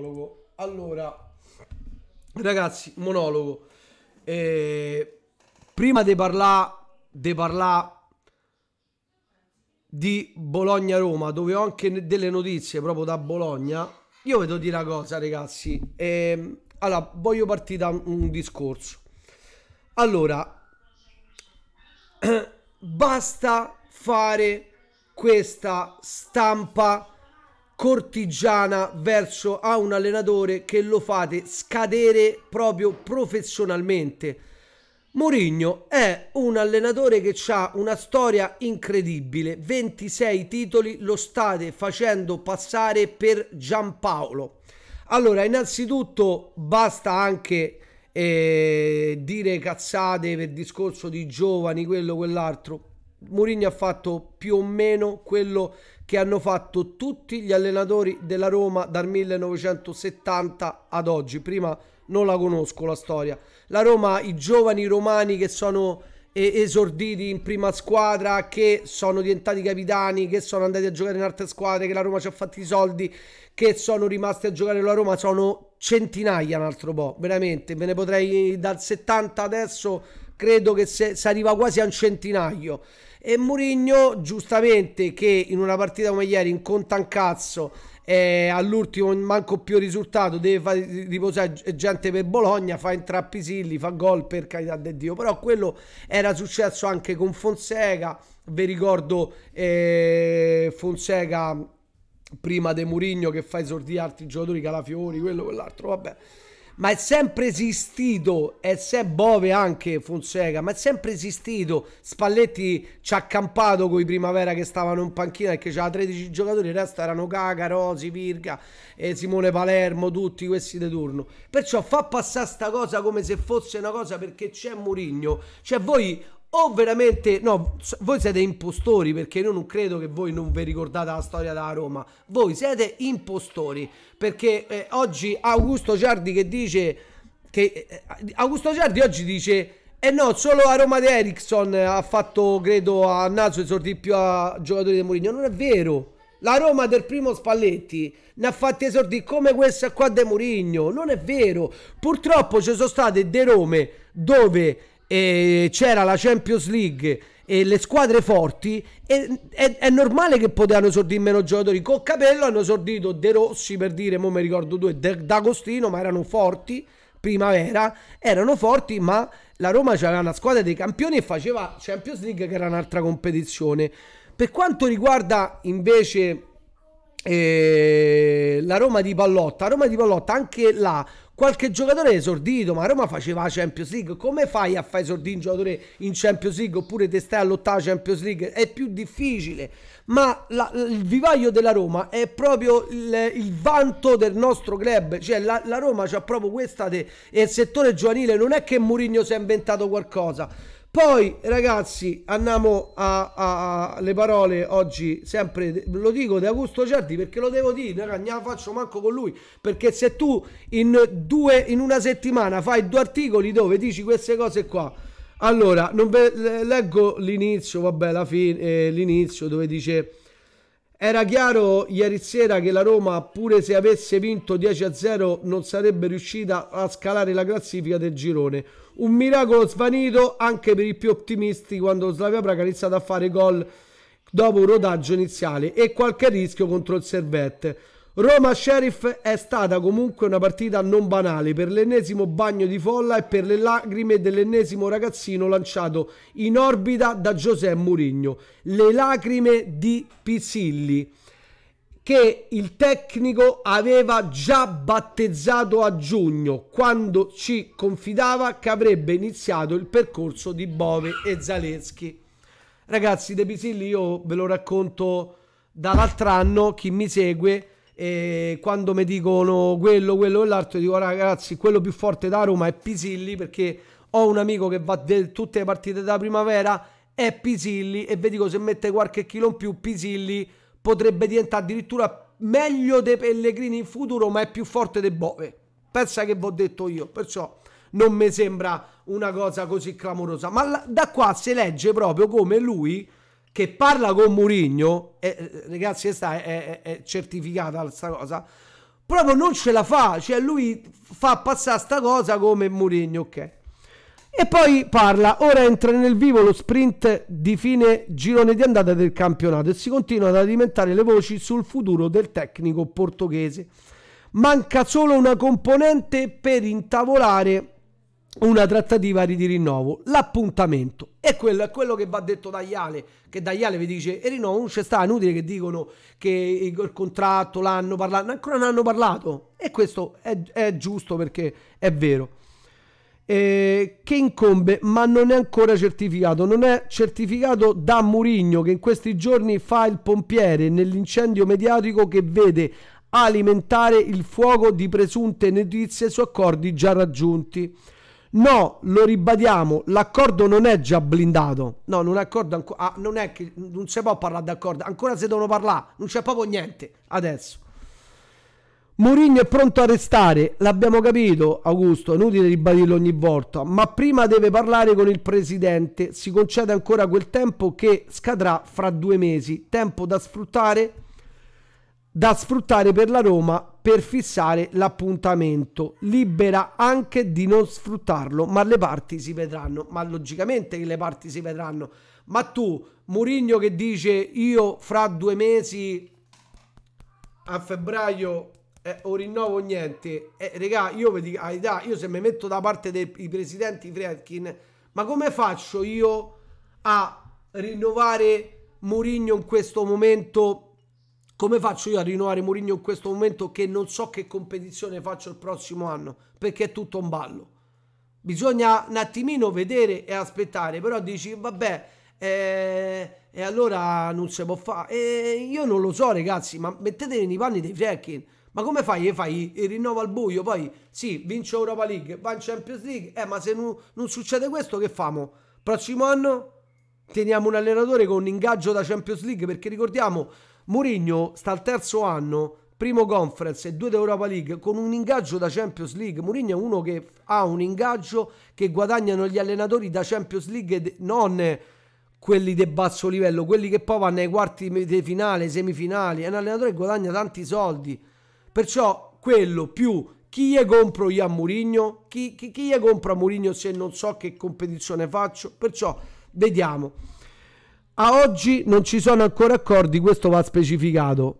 monologo. Allora, ragazzi, monologo. Eh, prima di parlare di parlà di Bologna-Roma, dove ho anche delle notizie proprio da Bologna, io vedo dire una cosa, ragazzi. Eh, allora, voglio partire da un, un discorso. Allora, basta fare questa stampa cortigiana verso a un allenatore che lo fate scadere proprio professionalmente. Mourinho è un allenatore che ha una storia incredibile, 26 titoli lo state facendo passare per Giampaolo. Allora, innanzitutto basta anche eh, dire cazzate per discorso di giovani, quello, quell'altro. Mourinho ha fatto più o meno quello che hanno fatto tutti gli allenatori della Roma dal 1970 ad oggi. Prima non la conosco la storia. La Roma, i giovani romani che sono esorditi in prima squadra, che sono diventati capitani, che sono andati a giocare in altre squadre, che la Roma ci ha fatti i soldi, che sono rimasti a giocare la Roma, sono centinaia un altro po', veramente. Me ne potrei dal 70 adesso credo che si arriva quasi a un centinaio. E Mourinho, giustamente, che in una partita come ieri, in contancazzo, eh, all'ultimo manco più risultato, deve fare riposare gente per Bologna, fa entrare Pisilli, fa gol per carità del Dio. Però quello era successo anche con Fonseca, vi ricordo eh, Fonseca prima De Murigno che fa esordire altri giocatori, Calafiori, quello, quell'altro, vabbè ma è sempre esistito, e se Bove anche Fonseca, ma è sempre esistito. Spalletti ci ha campato con i primavera che stavano in panchina perché c'era 13 giocatori, il resto erano Caga, Rosi, Virga, eh, Simone Palermo, tutti questi di turno. Perciò fa passare sta cosa come se fosse una cosa perché c'è Murigno. Cioè voi o veramente no, voi siete impostori perché io non credo che voi non vi ricordate la storia della Roma. Voi siete impostori perché eh, oggi Augusto Ciardi che dice che eh, Augusto Ciardi oggi dice eh no, solo a Roma di Ericsson ha fatto, credo, a Naso esordì più a giocatori di Mourinho. Non è vero. La Roma del primo Spalletti ne ha fatti esordi come questa qua di Mourinho. Non è vero. Purtroppo ci sono state dei Rome dove c'era la Champions League e le squadre forti e, è, è, normale che potevano esordire meno giocatori con Capello hanno esordito De Rossi per dire, mo mi ricordo due, D'Agostino ma erano forti primavera erano forti ma la Roma c'era una squadra dei campioni e faceva Champions League che era un'altra competizione per quanto riguarda invece eh, la Roma di Pallotta, la Roma di Pallotta anche là qualche giocatore esordito, ma Roma faceva Champions League, come fai a fare esordire un giocatore in Champions League oppure te stai all'ottava Champions League? È più difficile, ma la, il vivaio della Roma è proprio il, il vanto del nostro club, cioè la, la Roma c'ha proprio questa de, e il settore giovanile non è che Mourinho si è inventato qualcosa poi ragazzi andiamo alle parole oggi, sempre lo dico di Augusto Certi perché lo devo dire, ragazzi, non la faccio manco con lui, perché se tu in, due, in una settimana fai due articoli dove dici queste cose qua, allora non ve, leggo l'inizio, vabbè la fine, eh, l'inizio dove dice... Era chiaro ieri sera che la Roma, pure se avesse vinto 10-0, non sarebbe riuscita a scalare la classifica del girone un miracolo svanito anche per i più ottimisti quando Slavia Praga ha iniziato a fare gol dopo un rodaggio iniziale e qualche rischio contro il Servette. Roma Sheriff è stata comunque una partita non banale per l'ennesimo bagno di folla e per le lacrime dell'ennesimo ragazzino lanciato in orbita da Giuseppe Mourinho. Le lacrime di Pisilli che il tecnico aveva già battezzato a giugno quando ci confidava che avrebbe iniziato il percorso di Bove e Zaleschi. Ragazzi, De Pisilli io ve lo racconto dall'altro anno, chi mi segue, e quando mi dicono quello, quello e l'altro, dico ragazzi, quello più forte da Roma è Pisilli perché ho un amico che va a tutte le partite da primavera, è Pisilli e vi dico se mette qualche chilo in più Pisilli potrebbe diventare addirittura meglio dei Pellegrini in futuro, ma è più forte dei Bove. Pensa che vi ho detto io, perciò non mi sembra una cosa così clamorosa. Ma la, da qua si legge proprio come lui che parla con Murigno, eh, ragazzi, questa è, è, è certificata questa cosa, proprio non ce la fa, cioè lui fa passare sta cosa come Murigno, ok? E poi parla, ora entra nel vivo lo sprint di fine girone di andata del campionato e si continuano ad alimentare le voci sul futuro del tecnico portoghese. Manca solo una componente per intavolare una trattativa di rinnovo, l'appuntamento. E quello è quello che va detto da Iale, che da Iale vi dice, e rinnovo non c'è sta, inutile che dicono che il contratto l'hanno parlato, ancora non hanno parlato. E questo è, è giusto perché è vero eh, che incombe ma non è ancora certificato, non è certificato da Murigno che in questi giorni fa il pompiere nell'incendio mediatico che vede alimentare il fuoco di presunte notizie su accordi già raggiunti. No, lo ribadiamo, l'accordo non è già blindato. No, non, è ah, non è che non si può parlare d'accordo, ancora si devono parlare, non c'è proprio niente adesso. Mourinho è pronto a restare, l'abbiamo capito Augusto, inutile ribadirlo ogni volta, ma prima deve parlare con il presidente, si concede ancora quel tempo che scadrà fra due mesi, tempo da sfruttare, da sfruttare per la Roma per fissare l'appuntamento, libera anche di non sfruttarlo, ma le parti si vedranno, ma logicamente che le parti si vedranno, ma tu Mourinho che dice io fra due mesi a febbraio eh, o rinnovo niente. Eh, regà, io vi dico, ah, io se mi metto da parte dei presidenti Fredkin, ma come faccio io a rinnovare Mourinho in questo momento? Come faccio io a rinnovare Mourinho in questo momento che non so che competizione faccio il prossimo anno? Perché è tutto un ballo. Bisogna un attimino vedere e aspettare, però dici vabbè, eh, e allora non si può fare. Eh, io non lo so ragazzi, ma mettetevi nei panni dei Fredkin. Ma come fai? E fai il rinnovo al buio, poi sì, vince Europa League, va in Champions League, eh, ma se non, non succede questo che famo? Prossimo anno teniamo un allenatore con un ingaggio da Champions League, perché ricordiamo, Mourinho sta al terzo anno, primo conference e due d'Europa League, con un ingaggio da Champions League. Mourinho è uno che ha un ingaggio che guadagnano gli allenatori da Champions League, non quelli di basso livello, quelli che poi vanno ai quarti di finale, semifinali. È un allenatore che guadagna tanti soldi. Perciò quello più chi gli compro io a Murigno, chi, chi, chi gli compro a Murigno se non so che competizione faccio, perciò vediamo. A oggi non ci sono ancora accordi, questo va specificato.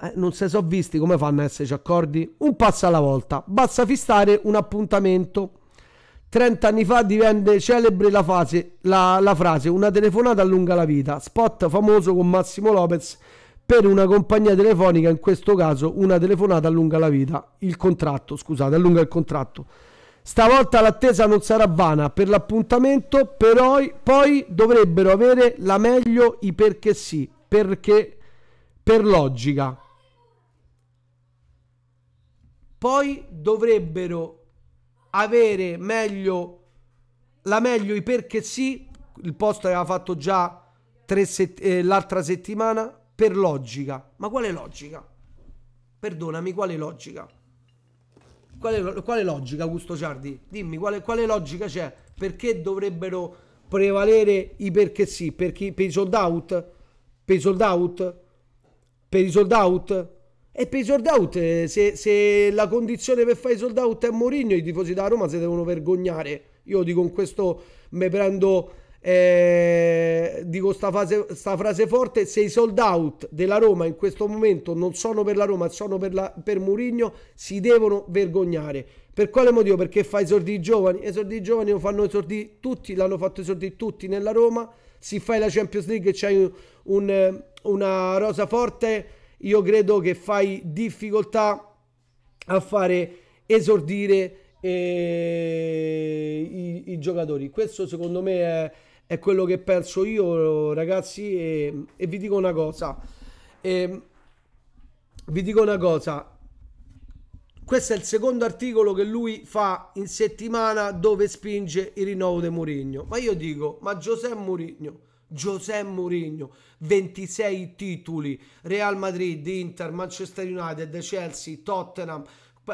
Eh, non si sono visti come fanno a esserci accordi? Un passo alla volta, basta fissare un appuntamento. 30 anni fa divenne celebre la, fase, la, la frase Una telefonata allunga la vita, spot famoso con Massimo Lopez per una compagnia telefonica, in questo caso una telefonata allunga la vita, il contratto, scusate, allunga il contratto. Stavolta l'attesa non sarà vana per l'appuntamento, però poi dovrebbero avere la meglio i perché sì, perché per logica. Poi dovrebbero avere meglio la meglio i perché sì, il posto aveva fatto già set eh, l'altra settimana, per logica. Ma quale logica? Perdonami, quale logica? Quale, quale logica, Augusto Ciardi? Dimmi, quale, quale logica c'è? Perché dovrebbero prevalere i perché sì? Per, chi, per i sold out? Per i sold out? Per i sold out? E per i sold out, se, se la condizione per fare i sold out è Mourinho, i tifosi da Roma si devono vergognare. Io dico con questo, me prendo eh, dico sta, fase, sta, frase forte, se i sold out della Roma in questo momento non sono per la Roma, sono per, la, per Murigno, si devono vergognare. Per quale motivo? Perché fa i sordi giovani, i sordi giovani lo fanno i sordi tutti, l'hanno fatto i sordi tutti nella Roma, si fai la Champions League e c'hai un, un, una rosa forte, io credo che fai difficoltà a fare esordire eh, i, i, giocatori. Questo secondo me è è quello che penso io, ragazzi, e, e vi dico una cosa. E, ehm, vi dico una cosa. Questo è il secondo articolo che lui fa in settimana dove spinge il rinnovo di Mourinho. Ma io dico, ma Giuseppe Mourinho, Giuseppe Mourinho, 26 titoli, Real Madrid, Inter, Manchester United, Chelsea, Tottenham,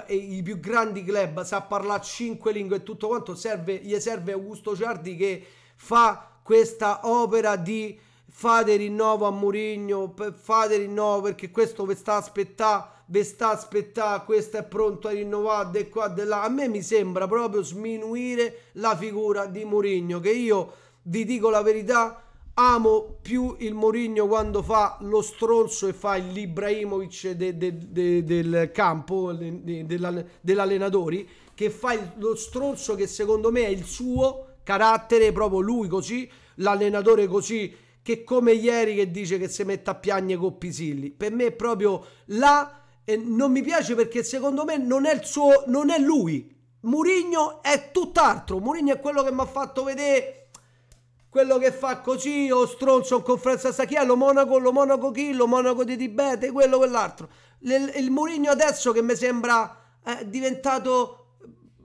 i più grandi club, sa parlare 5 lingue e tutto quanto, serve, gli serve Augusto Ciardi che fa questa opera di fate rinnovo a Murigno, fate rinnovo perché questo vi sta aspettando vi sta aspettando, questo è pronto a rinnovare de qua de là. A me mi sembra proprio sminuire la figura di Murigno, che io vi dico la verità, amo più il Murigno quando fa lo stronzo e fa l'Ibrahimovic de, de, de, del campo, dell'allenatore, che fa il, lo stronzo che secondo me è il suo carattere, proprio lui così, l'allenatore così, che come ieri che dice che si mette a piagne con Pisilli. Per me è proprio là, eh, non mi piace perché secondo me non è, il suo, non è lui. Murigno è tutt'altro, Murigno è quello che mi ha fatto vedere quello che fa così o stronzo in conferenza sta chi è lo Monaco, lo Monaco chi, lo Monaco di Tibete, quello quell'altro. Il, il Murigno adesso che mi sembra eh, diventato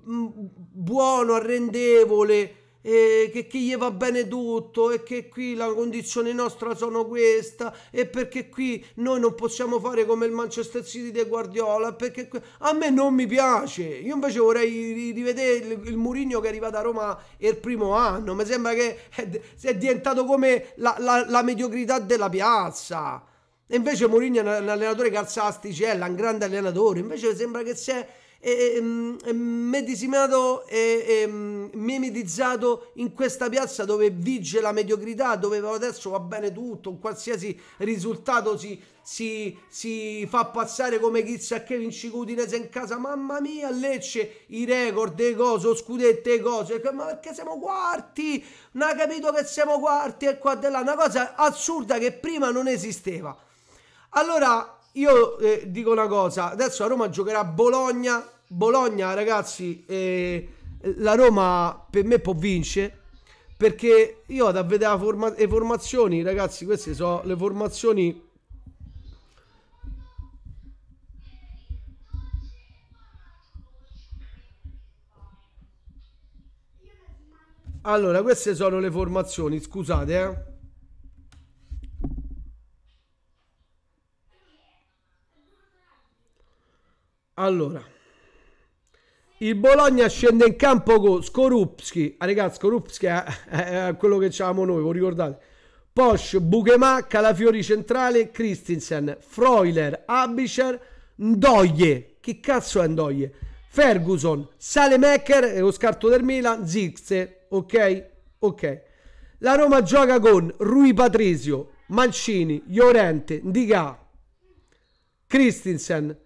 mm, buono, arrendevole, e che, che gli va bene tutto e che qui la condizione nostra sono questa e perché qui noi non possiamo fare come il Manchester City di Guardiola perché a me non mi piace io invece vorrei rivedere il, il Murigno che è arrivato a Roma il primo anno mi sembra che è, è diventato come la, la, la mediocrità della piazza e invece Murigno è un allenatore calzastici, è un grande allenatore. Invece sembra che sia e, eh, medesimato e mm, mimetizzato in questa piazza dove vige la mediocrità, dove adesso va bene tutto, qualsiasi risultato si, si, si, fa passare come chissà che vinci Udinese in casa, mamma mia, Lecce, i record, le cose, scudette, le cose, ma perché siamo quarti? Non ha capito che siamo quarti e qua e là, una cosa assurda che prima non esisteva. Allora, io eh, dico una cosa, adesso a Roma giocherà Bologna Bologna, ragazzi, eh, la Roma per me può vincere perché io vado a vedere forma- le formazioni, ragazzi, queste sono le formazioni Allora, queste sono le formazioni, scusate, eh. Allora il Bologna scende in campo con Skorupski. Ah, ragazzi, Skorupski è, è quello che avevamo noi, vi ricordate? Posch, Buchema, Calafiori centrale, Christensen, Freuler, Abischer, Ndoye. Che cazzo è Ndoye? Ferguson, Salemaker, lo scarto del Milan, Zixe. Ok? Ok. La Roma gioca con Rui Patrizio, Mancini, Llorente, Ndiga, Christensen,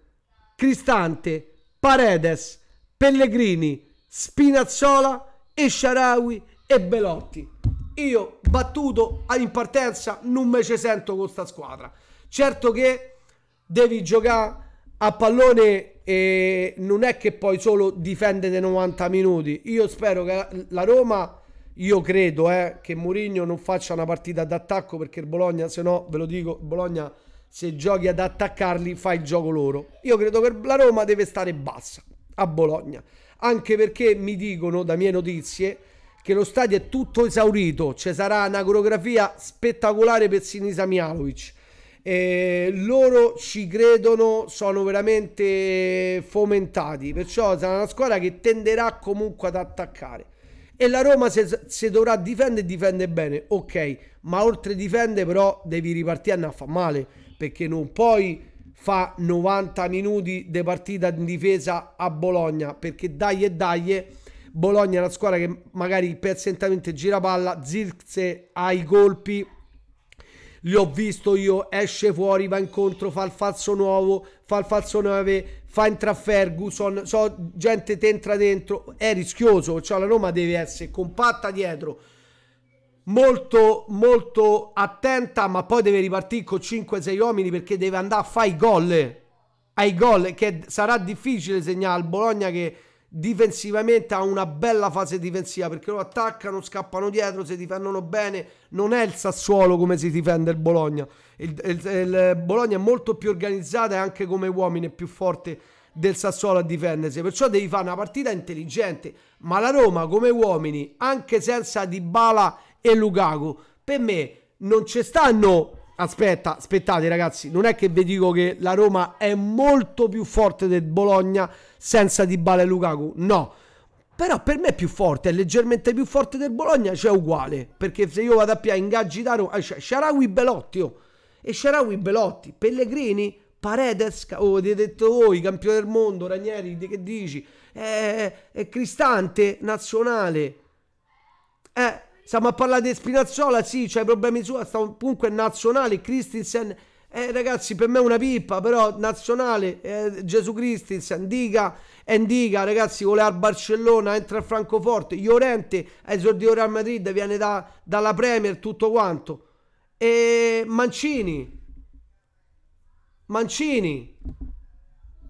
Cristante, Paredes, Pellegrini, Spinazzola e Sharawi e Belotti. Io battuto in partenza non me ci sento con sta squadra. Certo che devi giocare a pallone e non è che poi solo difende dei 90 minuti. Io spero che la Roma, io credo eh, che Mourinho non faccia una partita d'attacco perché il Bologna, se no ve lo dico, Bologna se giochi ad attaccarli fa il gioco loro. Io credo che la Roma deve stare bassa a Bologna. Anche perché mi dicono da mie notizie che lo stadio è tutto esaurito, ci sarà una coreografia spettacolare per Sinisa Mialovic. E loro ci credono, sono veramente fomentati, perciò sarà una squadra che tenderà comunque ad attaccare. E la Roma se, se dovrà difendere, difende bene, ok, ma oltre difende però devi ripartire a non fa male, perché non puoi fa 90 minuti di partita in difesa a Bologna perché dai e dai eh, Bologna è una squadra che magari pezzentamente gira palla Zirze ha i colpi li ho visto io esce fuori va incontro fa il falso nuovo fa il falso 9 fa entra Ferguson so gente te entra dentro è rischioso cioè la Roma deve essere compatta dietro molto molto attenta ma poi deve ripartire con 5-6 uomini perché deve andare a fare i gol ai gol che sarà difficile segnare al Bologna che difensivamente ha una bella fase difensiva perché lo attaccano, scappano dietro, si difendono bene. Non è il Sassuolo come si difende il Bologna. Il, il, il Bologna è molto più organizzata e anche come uomini è più forte del Sassuolo a difendersi. Perciò devi fare una partita intelligente. Ma la Roma come uomini, anche senza Dybala e Lukaku. Per me non ci stanno... Aspetta, aspettate ragazzi, non è che vi dico che la Roma è molto più forte del Bologna senza Dybala e Lukaku, no. Però per me è più forte, è leggermente più forte del Bologna, c'è cioè uguale. Perché se io vado a Pia ingaggi da Roma, eh, cioè Sharawi Belotti, oh. E Sharawi Belotti, Pellegrini, Paredes, oh, avete detto voi, campione del mondo, Ranieri, che dici? È, eh, è eh, Cristante, nazionale. Eh Stiamo a parlare di Spinazzola, sì, c'ha problemi suoi, sta comunque nazionale, Christensen... Eh, ragazzi, per me è una pippa, però nazionale, eh, Gesù Christensen, dica, dica, ragazzi, vuole al Barcellona, entra a Francoforte, Llorente, esordio Real Madrid, viene da, dalla Premier, tutto quanto. E Mancini, Mancini,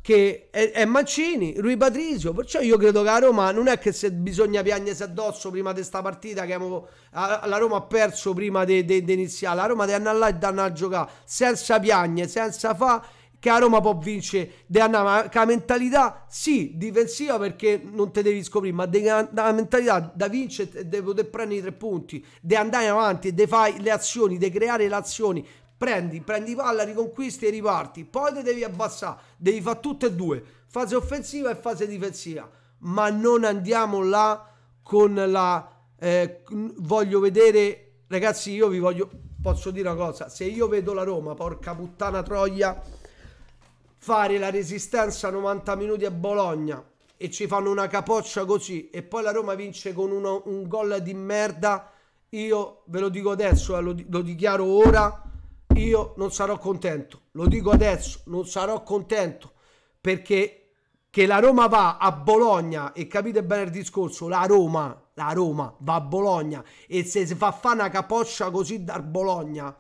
che è, è Mancini, Rui Patrizio, perciò io credo che la Roma non è che se bisogna piagnesi addosso prima di sta partita che amo, la Roma ha perso prima di iniziare, la Roma deve andare là e danno a giocare senza piagne, senza fa che a Roma può vincere deve andare con la mentalità sì difensiva perché non te devi scoprire ma deve la mentalità da vincere devi poter prendere i tre punti devi andare avanti devi fare le azioni devi creare le azioni prendi, prendi palla, riconquisti e riparti, poi te devi abbassare, devi fare tutte e due, fase offensiva e fase difensiva, ma non andiamo là con la... Eh, voglio vedere, ragazzi, io vi voglio, posso dire una cosa, se io vedo la Roma, porca puttana troia, fare la resistenza 90 minuti a Bologna e ci fanno una capoccia così e poi la Roma vince con uno, un gol di merda, io ve lo dico adesso, eh, lo, lo dichiaro ora, io non sarò contento, lo dico adesso, non sarò contento perché che la Roma va a Bologna e capite bene il discorso, la Roma, la Roma va a Bologna e se si fa fa una capoccia così dal Bologna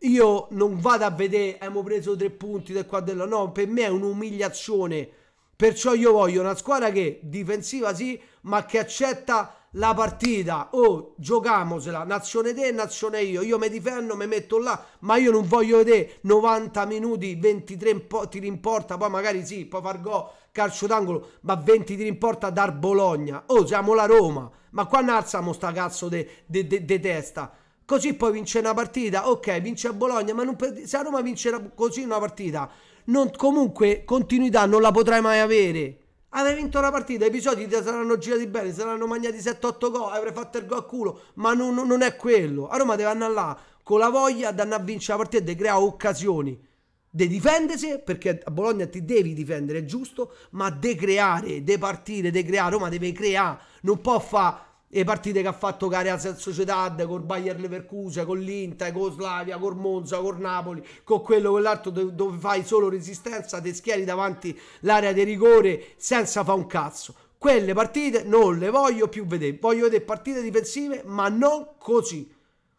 io non vado a vedere abbiamo preso tre punti del qua della no, per me è un'umiliazione. Perciò io voglio una squadra che difensiva sì, ma che accetta la partita. Oh, giocamosela, nazione te, e nazione io. Io mi difendo, mi metto là, ma io non voglio vedere 90 minuti, 23 tiri in porta, poi magari sì, poi far gol, calcio d'angolo, ma 20 tiri in porta dar Bologna. Oh, siamo la Roma, ma qua alziamo sta cazzo di testa. Così poi vince una partita, ok, vince a Bologna, ma non, se a Roma vincerà così una partita, non, comunque continuità non la potrai mai avere. Avrei vinto la partita, gli episodi ti saranno girati bene, saranno mangiati 7-8 gol, avrei fatto il gol a culo, ma non, non, è quello. A Roma deve andare là con la voglia di andare a vincere la partita e di creare occasioni. De difendersi, perché a Bologna ti devi difendere, è giusto, ma de creare, de partire, de creare, Roma deve creare, non può fare le partite che ha fatto con Real Sociedad, con Bayer Leverkusen, con l'Inter, con Slavia, con Monza, con Napoli, con quello, con l'altro, dove fai solo resistenza, ti schieri davanti l'area di rigore senza fa un cazzo. Quelle partite non le voglio più vedere, voglio vedere partite difensive, ma non così.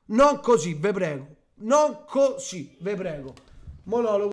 Non così, ve prego. Non così, ve prego. Monologo.